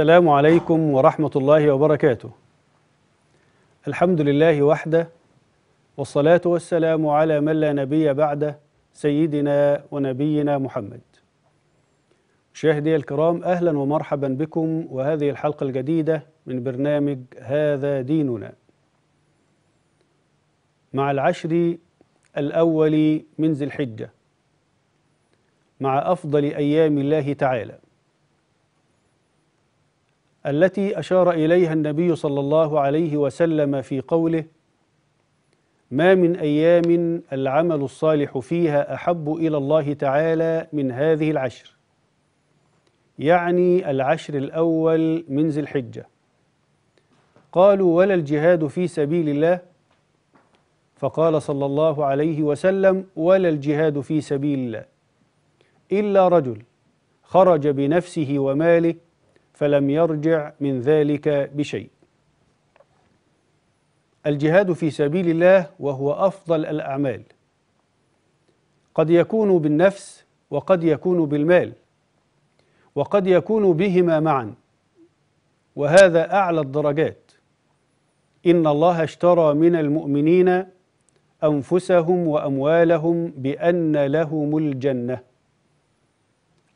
السلام عليكم ورحمة الله وبركاته. الحمد لله وحده والصلاة والسلام على من لا نبي بعده سيدنا ونبينا محمد. مشاهدي الكرام أهلا ومرحبا بكم وهذه الحلقة الجديدة من برنامج هذا ديننا. مع العشر الأول من ذي الحجة مع أفضل أيام الله تعالى. التي أشار إليها النبي صلى الله عليه وسلم في قوله ما من أيام العمل الصالح فيها أحب إلى الله تعالى من هذه العشر يعني العشر الأول من ذي الحجة قالوا ولا الجهاد في سبيل الله فقال صلى الله عليه وسلم ولا الجهاد في سبيل الله إلا رجل خرج بنفسه وماله فلم يرجع من ذلك بشيء الجهاد في سبيل الله وهو افضل الاعمال قد يكون بالنفس وقد يكون بالمال وقد يكون بهما معا وهذا اعلى الدرجات ان الله اشترى من المؤمنين انفسهم واموالهم بان لهم الجنه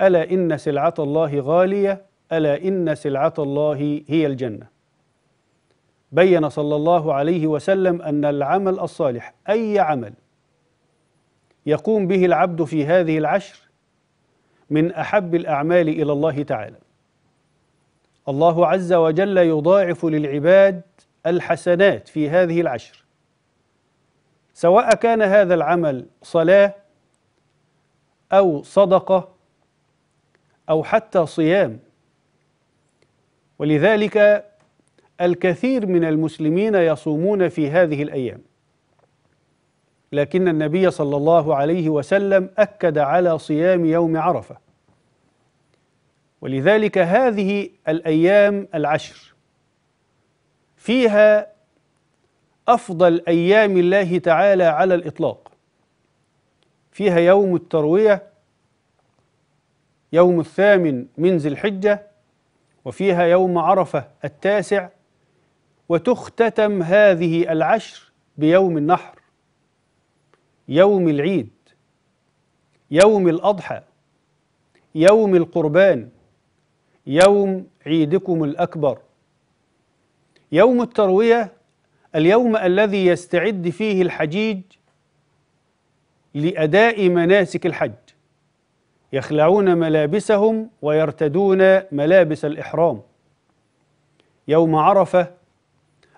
الا ان سلعه الله غاليه الا ان سلعه الله هي الجنه بين صلى الله عليه وسلم ان العمل الصالح اي عمل يقوم به العبد في هذه العشر من احب الاعمال الى الله تعالى الله عز وجل يضاعف للعباد الحسنات في هذه العشر سواء كان هذا العمل صلاه او صدقه او حتى صيام ولذلك الكثير من المسلمين يصومون في هذه الايام لكن النبي صلى الله عليه وسلم اكد على صيام يوم عرفه ولذلك هذه الايام العشر فيها افضل ايام الله تعالى على الاطلاق فيها يوم الترويه يوم الثامن من ذي الحجه وفيها يوم عرفة التاسع وتختتم هذه العشر بيوم النحر يوم العيد يوم الأضحى يوم القربان يوم عيدكم الأكبر يوم التروية اليوم الذي يستعد فيه الحجيج لأداء مناسك الحج يخلعون ملابسهم ويرتدون ملابس الإحرام يوم عرفة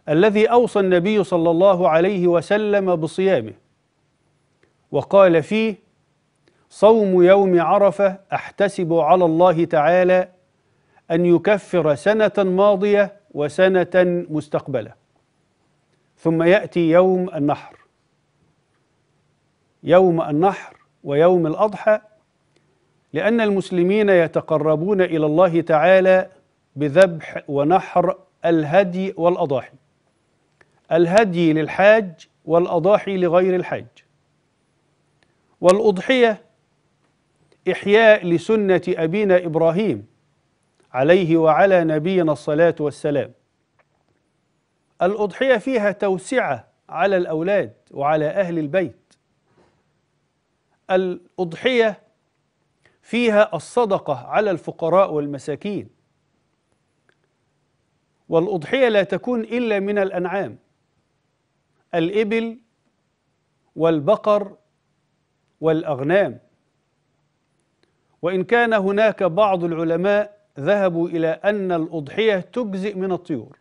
الذي أوصى النبي صلى الله عليه وسلم بصيامه وقال فيه صوم يوم عرفة أحتسب على الله تعالى أن يكفر سنة ماضية وسنة مستقبلة ثم يأتي يوم النحر يوم النحر ويوم الأضحى لأن المسلمين يتقربون إلى الله تعالى بذبح ونحر الهدي والأضاحي الهدي للحاج والأضاحي لغير الحاج والأضحية إحياء لسنة أبينا إبراهيم عليه وعلى نبينا الصلاة والسلام الأضحية فيها توسعة على الأولاد وعلى أهل البيت الأضحية فيها الصدقة على الفقراء والمساكين والأضحية لا تكون إلا من الأنعام الإبل والبقر والأغنام وإن كان هناك بعض العلماء ذهبوا إلى أن الأضحية تجزئ من الطيور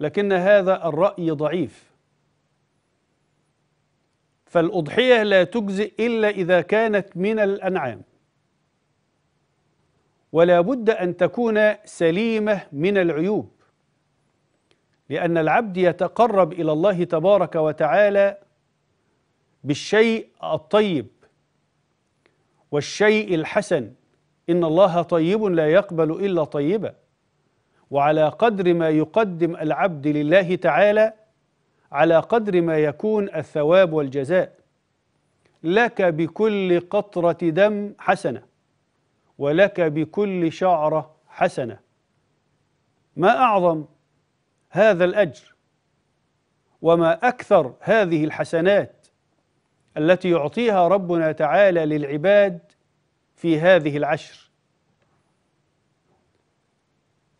لكن هذا الرأي ضعيف فالأضحية لا تجزئ إلا إذا كانت من الأنعام ولا بد أن تكون سليمة من العيوب لأن العبد يتقرب إلى الله تبارك وتعالى بالشيء الطيب والشيء الحسن إن الله طيب لا يقبل إلا طيبا وعلى قدر ما يقدم العبد لله تعالى على قدر ما يكون الثواب والجزاء لك بكل قطره دم حسنه ولك بكل شعره حسنه ما اعظم هذا الاجر وما اكثر هذه الحسنات التي يعطيها ربنا تعالى للعباد في هذه العشر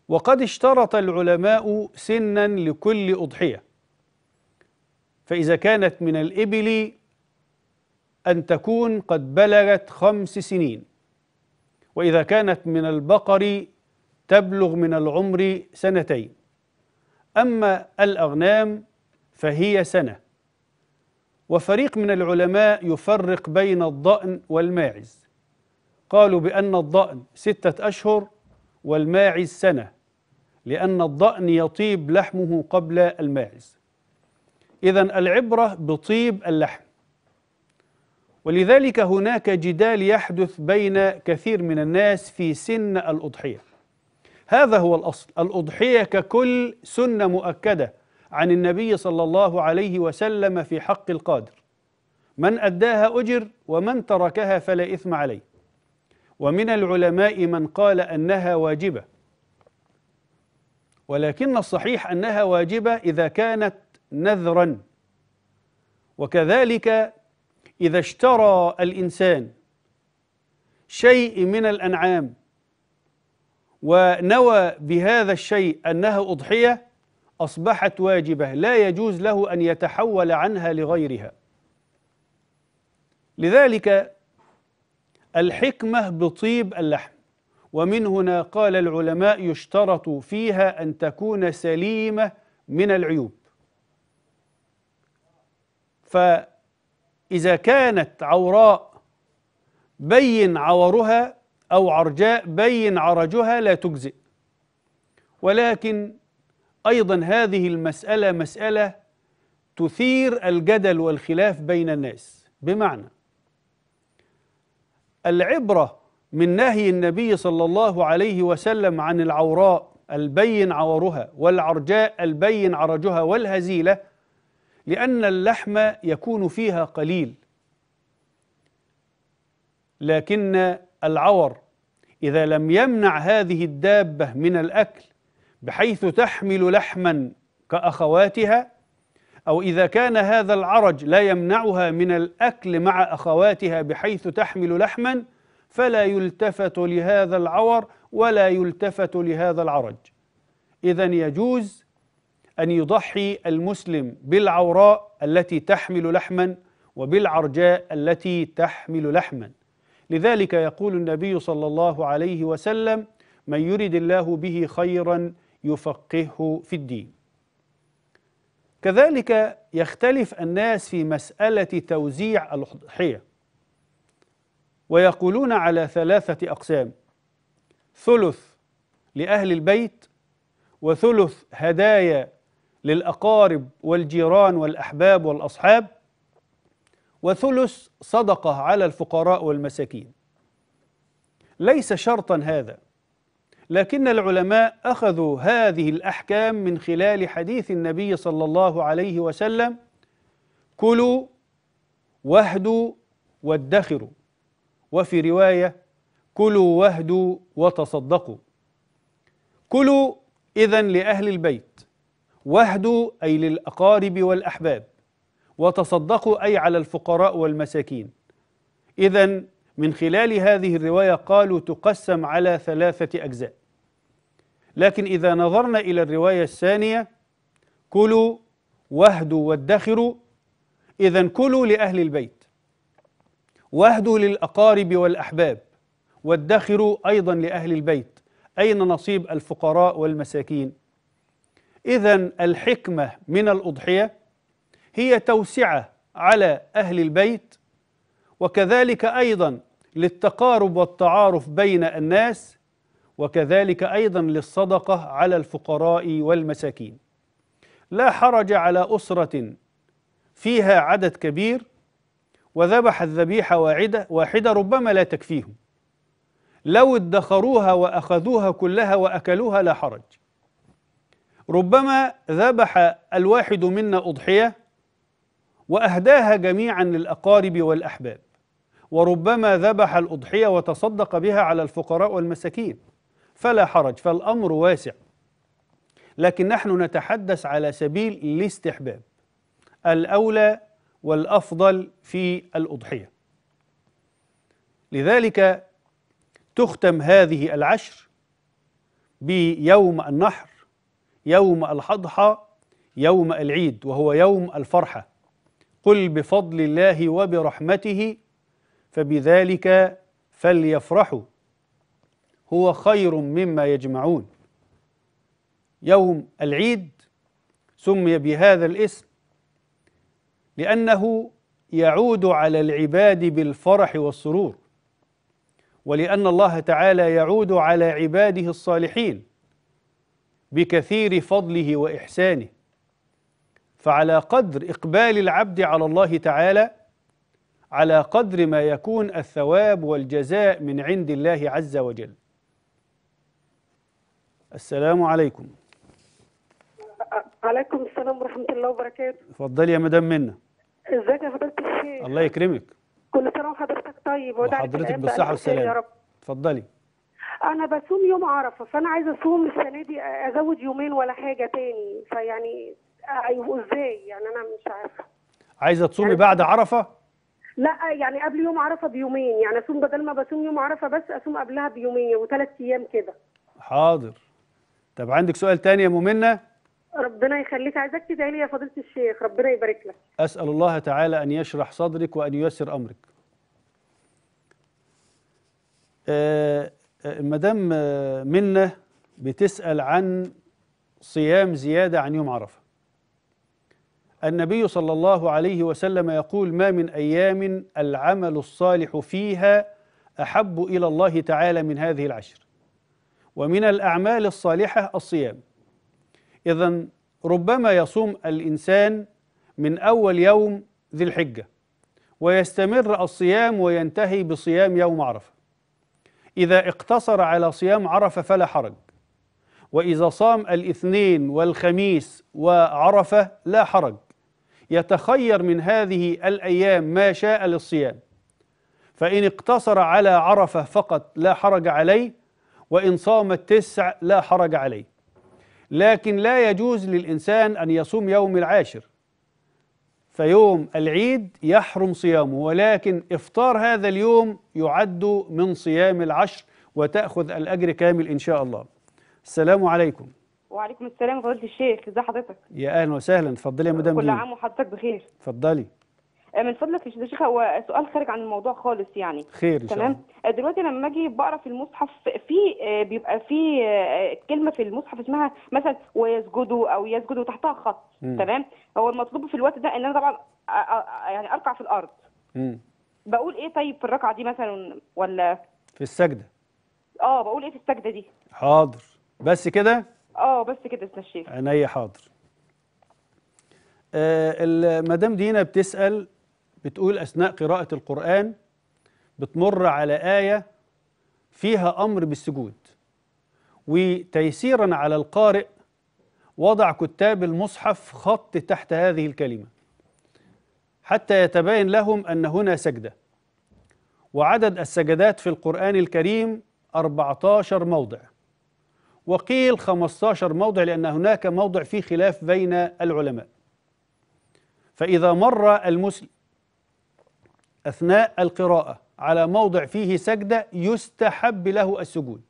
وقد اشترط العلماء سنا لكل اضحيه فإذا كانت من الإبل أن تكون قد بلغت خمس سنين وإذا كانت من البقر تبلغ من العمر سنتين أما الأغنام فهي سنة وفريق من العلماء يفرق بين الضأن والماعز قالوا بأن الضأن ستة أشهر والماعز سنة لأن الضأن يطيب لحمه قبل الماعز إذا العبرة بطيب اللحم ولذلك هناك جدال يحدث بين كثير من الناس في سن الأضحية هذا هو الأصل الأضحية ككل سنة مؤكدة عن النبي صلى الله عليه وسلم في حق القادر من أداها أجر ومن تركها فلا إثم عليه ومن العلماء من قال أنها واجبة ولكن الصحيح أنها واجبة إذا كانت نذرا وكذلك إذا اشترى الإنسان شيء من الأنعام ونوى بهذا الشيء أنها أضحية أصبحت واجبة لا يجوز له أن يتحول عنها لغيرها لذلك الحكمة بطيب اللحم ومن هنا قال العلماء يشترط فيها أن تكون سليمة من العيوب فإذا كانت عوراء بين عورها أو عرجاء بين عرجها لا تجزئ ولكن أيضا هذه المسألة مسألة تثير الجدل والخلاف بين الناس بمعنى العبرة من نهي النبي صلى الله عليه وسلم عن العوراء البين عورها والعرجاء البين عرجها والهزيلة لأن اللحم يكون فيها قليل لكن العور إذا لم يمنع هذه الدابة من الأكل بحيث تحمل لحما كأخواتها أو إذا كان هذا العرج لا يمنعها من الأكل مع أخواتها بحيث تحمل لحما فلا يلتفت لهذا العور ولا يلتفت لهذا العرج إذا يجوز أن يضحي المسلم بالعوراء التي تحمل لحما وبالعرجاء التي تحمل لحما لذلك يقول النبي صلى الله عليه وسلم من يرد الله به خيرا يفقهه في الدين كذلك يختلف الناس في مسألة توزيع الأضحية ويقولون على ثلاثة أقسام ثلث لأهل البيت وثلث هدايا للأقارب والجيران والأحباب والأصحاب وثلث صدقة على الفقراء والمساكين ليس شرطا هذا لكن العلماء أخذوا هذه الأحكام من خلال حديث النبي صلى الله عليه وسلم كلوا واهدوا وادخروا وفي رواية كلوا واهدوا وتصدقوا كلوا إذا لأهل البيت واهدوا أي للأقارب والأحباب وتصدقوا أي على الفقراء والمساكين إذا من خلال هذه الرواية قالوا تقسم على ثلاثة أجزاء لكن إذا نظرنا إلى الرواية الثانية كلوا واهدوا وادخروا إذا كلوا لأهل البيت واهدوا للأقارب والأحباب وادخروا أيضا لأهل البيت أين نصيب الفقراء والمساكين إذا الحكمة من الأضحية هي توسعة على أهل البيت وكذلك أيضا للتقارب والتعارف بين الناس وكذلك أيضا للصدقة على الفقراء والمساكين لا حرج على أسرة فيها عدد كبير وذبح الذبيحة واحدة, واحدة ربما لا تكفيهم لو ادخروها وأخذوها كلها وأكلوها لا حرج ربما ذبح الواحد منا أضحية وأهداها جميعا للأقارب والأحباب وربما ذبح الأضحية وتصدق بها على الفقراء والمساكين فلا حرج فالأمر واسع لكن نحن نتحدث على سبيل الاستحباب الأولى والأفضل في الأضحية لذلك تختم هذه العشر بيوم النحر يوم الحضحى يوم العيد وهو يوم الفرحة قل بفضل الله وبرحمته فبذلك فليفرحوا هو خير مما يجمعون يوم العيد سمي بهذا الاسم لأنه يعود على العباد بالفرح والسرور ولأن الله تعالى يعود على عباده الصالحين بكثير فضله واحسانه فعلى قدر اقبال العبد على الله تعالى على قدر ما يكون الثواب والجزاء من عند الله عز وجل السلام عليكم عليكم السلام ورحمه الله وبركاته اتفضلي يا مدام منى ازيك يا حضرتك الشيخ الله يكرمك كل سنه وحضرتك طيب وحضرتك بالصحه والسلامه يا رب اتفضلي انا بصوم يوم عرفه فانا عايزه اصوم السنه دي ازود يومين ولا حاجه تاني فيعني ايوه ازاي يعني انا مش عارفه عايزه تصومي يعني بعد عرفه لا يعني قبل يوم عرفه بيومين يعني اصوم بدل ما بصوم يوم عرفه بس اصوم قبلها بيومين وثلاث ايام كده حاضر طب عندك سؤال تاني يا مؤمنه ربنا يخليك عايزاك تدعي لي يا فضيله الشيخ ربنا يبارك لك اسال الله تعالى ان يشرح صدرك وان ييسر امرك أه مدام منة بتسأل عن صيام زيادة عن يوم عرفة النبي صلى الله عليه وسلم يقول ما من أيام العمل الصالح فيها أحب إلى الله تعالى من هذه العشر ومن الأعمال الصالحة الصيام إذا ربما يصوم الإنسان من أول يوم ذي الحجة ويستمر الصيام وينتهي بصيام يوم عرفة إذا اقتصر على صيام عرفة فلا حرج وإذا صام الاثنين والخميس وعرفة لا حرج يتخير من هذه الأيام ما شاء للصيام فإن اقتصر على عرفة فقط لا حرج عليه وإن صام التسع لا حرج عليه لكن لا يجوز للإنسان أن يصوم يوم العاشر فيوم العيد يحرم صيامه ولكن إفطار هذا اليوم يعد من صيام العشر وتأخذ الأجر كامل إن شاء الله السلام عليكم وعليكم السلام فضيلة الشيخ ازي حضرتك يا أهلا وسهلا اتفضلي يا مدام كل عام وحضرتك بخير اتفضلي آه، من فضلك يا شيخه هو سؤال خارج عن الموضوع خالص يعني خير تمام آه، دلوقتي لما اجي بقرا في المصحف في آه، بيبقى في كلمه في المصحف اسمها مثلا ويسجدوا او يسجدوا تحتها خط تمام هو المطلوب في الوقت ده ان انا طبعا يعني اركع في الارض مم. بقول ايه طيب في الركعه دي مثلا ولا في السجده اه بقول ايه في السجده دي حاضر بس كده اه بس كده استاذ الشيخ عينيا حاضر آه المدام دينا بتسال بتقول أثناء قراءة القرآن بتمر على آية فيها أمر بالسجود وتيسيرا على القارئ وضع كتاب المصحف خط تحت هذه الكلمة حتى يتبين لهم أن هنا سجدة وعدد السجدات في القرآن الكريم 14 موضع وقيل 15 موضع لأن هناك موضع فيه خلاف بين العلماء فإذا مر المسلم أثناء القراءة على موضع فيه سجدة يستحب له السجود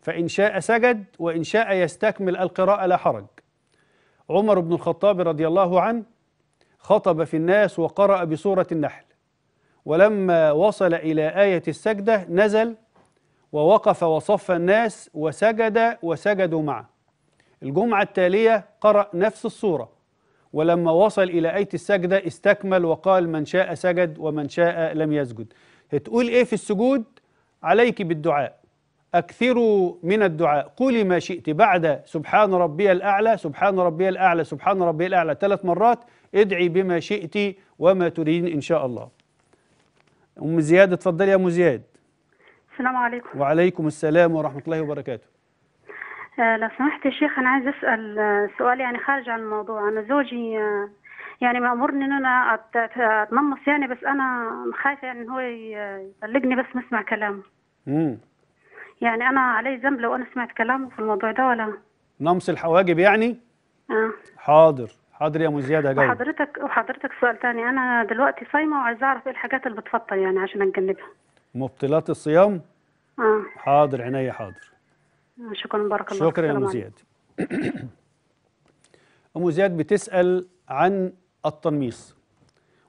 فإن شاء سجد وإن شاء يستكمل القراءة لا حرج عمر بن الخطاب رضي الله عنه خطب في الناس وقرأ بسورة النحل ولما وصل إلى آية السجدة نزل ووقف وصف الناس وسجد وسجدوا معه الجمعة التالية قرأ نفس السورة ولما وصل إلى آية السجدة استكمل وقال من شاء سجد ومن شاء لم يسجد هتقول إيه في السجود عليك بالدعاء أكثروا من الدعاء قولي ما شئت بعد سبحان ربي الأعلى سبحان ربي الأعلى سبحان ربي الأعلى ثلاث مرات ادعي بما شئت وما تريدين إن شاء الله أم زياد اتفضلي يا أم زياد السلام عليكم وعليكم السلام ورحمة الله وبركاته آه، لو سمحت يا شيخ أنا عايز أسأل آه، سؤال يعني خارج عن الموضوع أنا زوجي آه، يعني مأمورني إن أنا أتنمص يعني بس أنا خايفة يعني إن هو يطلقني بس نسمع كلامه. امم يعني أنا علي ذنب لو أنا سمعت كلامه في الموضوع ده ولا؟ نمص الحواجب يعني؟ آه. حاضر حاضر يا أم زياد هجاوب. وحضرتك وحضرتك سؤال تاني أنا دلوقتي صايمة وعايزة أعرف إيه الحاجات اللي بتفطر يعني عشان أتجنبها. مبطلات الصيام؟ اه حاضر عينيا حاضر. شكرا بارك الله شكرا يا ام زياد ام زياد بتسال عن التنميص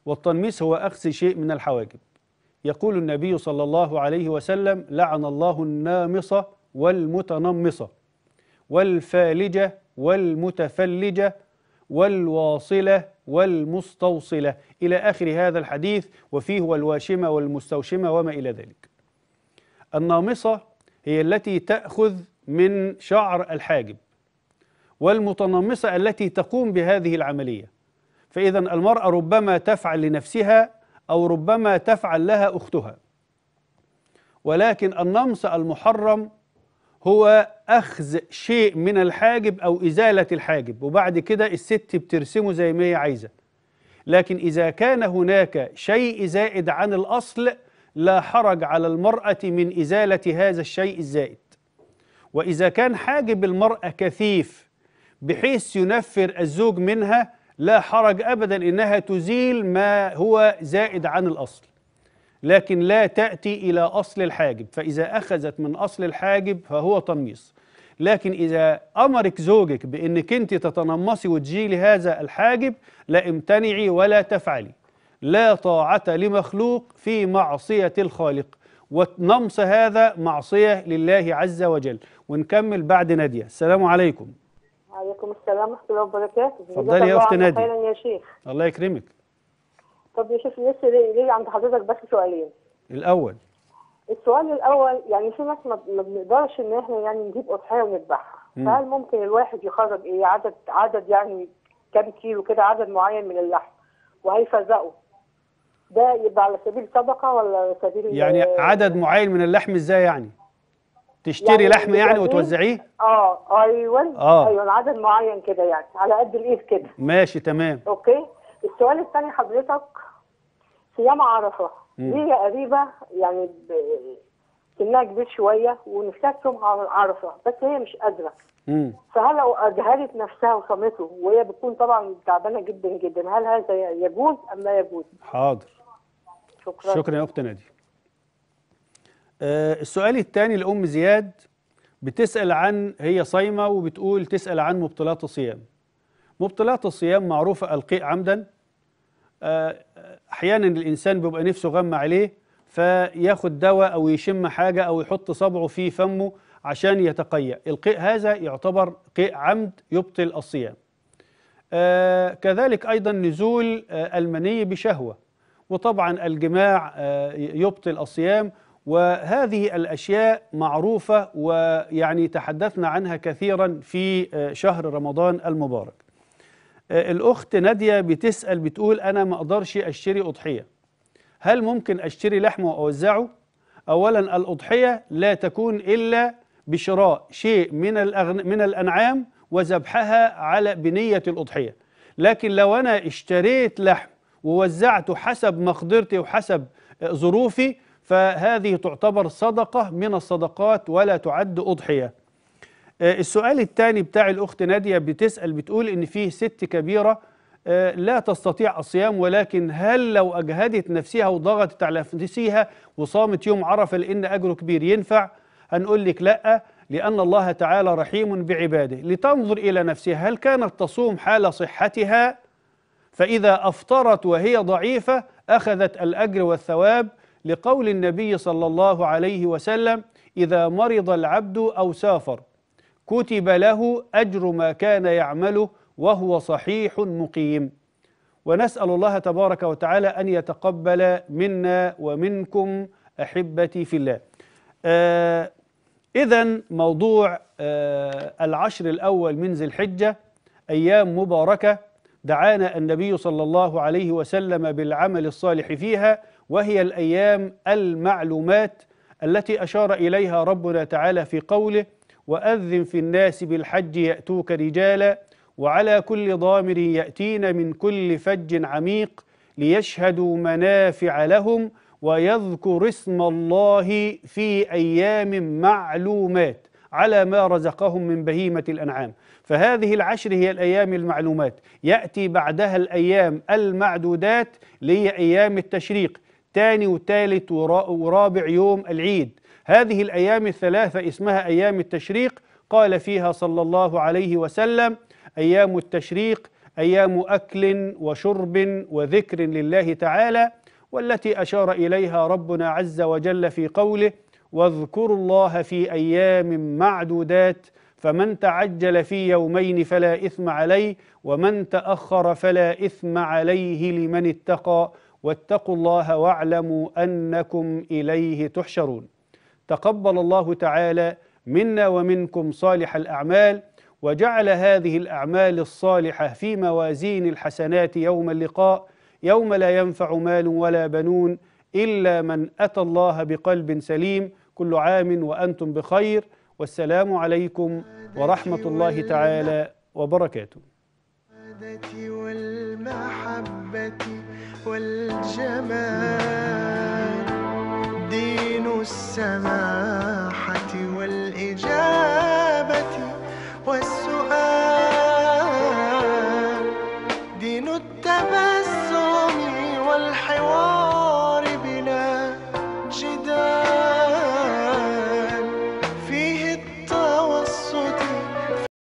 والتنميص هو اخذ شيء من الحواجب يقول النبي صلى الله عليه وسلم لعن الله النامصه والمتنمصه والفالجه والمتفلجه والواصله والمستوصله الى اخر هذا الحديث وفيه والواشمه والمستوشمه وما الى ذلك النامصه هي التي تاخذ من شعر الحاجب والمتنمصة التي تقوم بهذه العملية فإذا المرأة ربما تفعل لنفسها أو ربما تفعل لها أختها ولكن النمص المحرم هو أخذ شيء من الحاجب أو إزالة الحاجب وبعد كده الست بترسمه زي ما هي عايزة لكن إذا كان هناك شيء زائد عن الأصل لا حرج على المرأة من إزالة هذا الشيء الزائد وإذا كان حاجب المرأة كثيف بحيث ينفر الزوج منها لا حرج أبدا إنها تزيل ما هو زائد عن الأصل لكن لا تأتي إلى أصل الحاجب فإذا أخذت من أصل الحاجب فهو تنميص لكن إذا أمرك زوجك بأنك أنت تتنمصي وتجيلي هذا الحاجب لا امتنعي ولا تفعلي لا طاعة لمخلوق في معصية الخالق ونمص هذا معصية لله عز وجل ونكمل بعد نادية السلام عليكم وعليكم السلام ورحمة الله وبركاته اتفضلي يا أخت نادية يا شيخ الله يكرمك طب يا شيخ لسه ليه عند حضرتك بس سؤالين الأول السؤال الأول يعني في ناس ما بنقدرش إن احنا يعني نجيب أضحية ونذبحها فهل ممكن الواحد يخرج إيه عدد عدد يعني كام كيلو كده عدد معين من اللحم وهيفرزقه ده يبقى على سبيل صدقه ولا سبيل يعني آه، عدد معين من اللحم ازاي يعني تشتري يعني لحم يعني وتوزعيه اه ايوه اه ايوه عدد معين كده يعني على قد الايد كده ماشي تمام اوكي السؤال الثاني حضرتك صيام عرفه ليه قريبه يعني سنها كبير شويه ونفسها تصوم عرفه بس هي مش قادره فهل لو اجهلت نفسها وصامته وهي بتكون طبعا تعبانه جدا جدا هل هذا يجوز ام لا يجوز؟ حاضر شكرا شكرا يا اخت نادي آه، السؤال الثاني لام زياد بتسال عن هي صايمه وبتقول تسال عن مبطلات الصيام مبطلات الصيام معروفه القيء عمدا آه، احيانا الانسان بيبقى نفسه غمى عليه فياخد دواء او يشم حاجه او يحط صبعه في فمه عشان يتقيأ القيء هذا يعتبر قيء عمد يبطل الصيام آه، كذلك أيضا نزول المني بشهوة وطبعا الجماع آه، يبطل الصيام وهذه الأشياء معروفة ويعني تحدثنا عنها كثيرا في آه، شهر رمضان المبارك آه، الأخت نادية بتسأل بتقول أنا ما أقدرش أشتري أضحية هل ممكن أشتري لحم وأوزعه؟ أولا الأضحية لا تكون إلا بشراء شيء من, الأغن... من الأنعام وذبحها على بنية الأضحية لكن لو أنا اشتريت لحم ووزعت حسب مقدرتي وحسب ظروفي فهذه تعتبر صدقة من الصدقات ولا تعد أضحية آه، السؤال الثاني بتاع الأخت نادية بتسأل بتقول إن في ست كبيرة آه، لا تستطيع الصيام ولكن هل لو أجهدت نفسها وضغطت على نفسها وصامت يوم عرفة لأن أجره كبير ينفع هنقول لك لأ لأن الله تعالى رحيم بعباده لتنظر إلى نفسها هل كانت تصوم حال صحتها فإذا أفطرت وهي ضعيفة أخذت الأجر والثواب لقول النبي صلى الله عليه وسلم إذا مرض العبد أو سافر كتب له أجر ما كان يعمله وهو صحيح مقيم ونسأل الله تبارك وتعالى أن يتقبل منا ومنكم أحبتي في الله آه، إذا موضوع آه، العشر الأول من ذي الحجة أيام مباركة دعانا النبي صلى الله عليه وسلم بالعمل الصالح فيها وهي الايام المعلومات التي اشار اليها ربنا تعالى في قوله واذن في الناس بالحج ياتوك رجالا وعلى كل ضامر ياتين من كل فج عميق ليشهدوا منافع لهم ويذكر اسم الله في ايام معلومات على ما رزقهم من بهيمه الانعام فهذه العشر هي الأيام المعلومات يأتي بعدها الأيام المعدودات اللي هي أيام التشريق ثاني وثالث ورابع يوم العيد هذه الأيام الثلاثة اسمها أيام التشريق قال فيها صلى الله عليه وسلم أيام التشريق أيام أكل وشرب وذكر لله تعالى والتي أشار إليها ربنا عز وجل في قوله واذكروا الله في أيام معدودات فمن تعجل في يومين فلا إثم عليه ومن تأخر فلا إثم عليه لمن اتقى واتقوا الله واعلموا أنكم إليه تحشرون تقبل الله تعالى منا ومنكم صالح الأعمال وجعل هذه الأعمال الصالحة في موازين الحسنات يوم اللقاء يوم لا ينفع مال ولا بنون إلا من أتى الله بقلب سليم كل عام وأنتم بخير والسلام عليكم ورحمة الله تعالى وبركاته والمحبة والجمال دين السماح